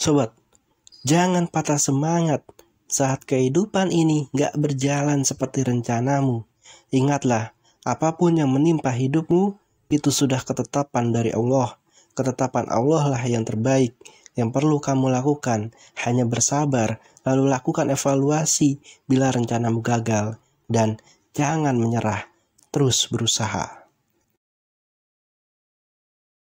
Sobat, jangan patah semangat saat kehidupan ini gak berjalan seperti rencanamu. Ingatlah, apapun yang menimpa hidupmu, itu sudah ketetapan dari Allah. Ketetapan Allah lah yang terbaik. Yang perlu kamu lakukan hanya bersabar, lalu lakukan evaluasi bila rencanamu gagal, dan jangan menyerah, terus berusaha.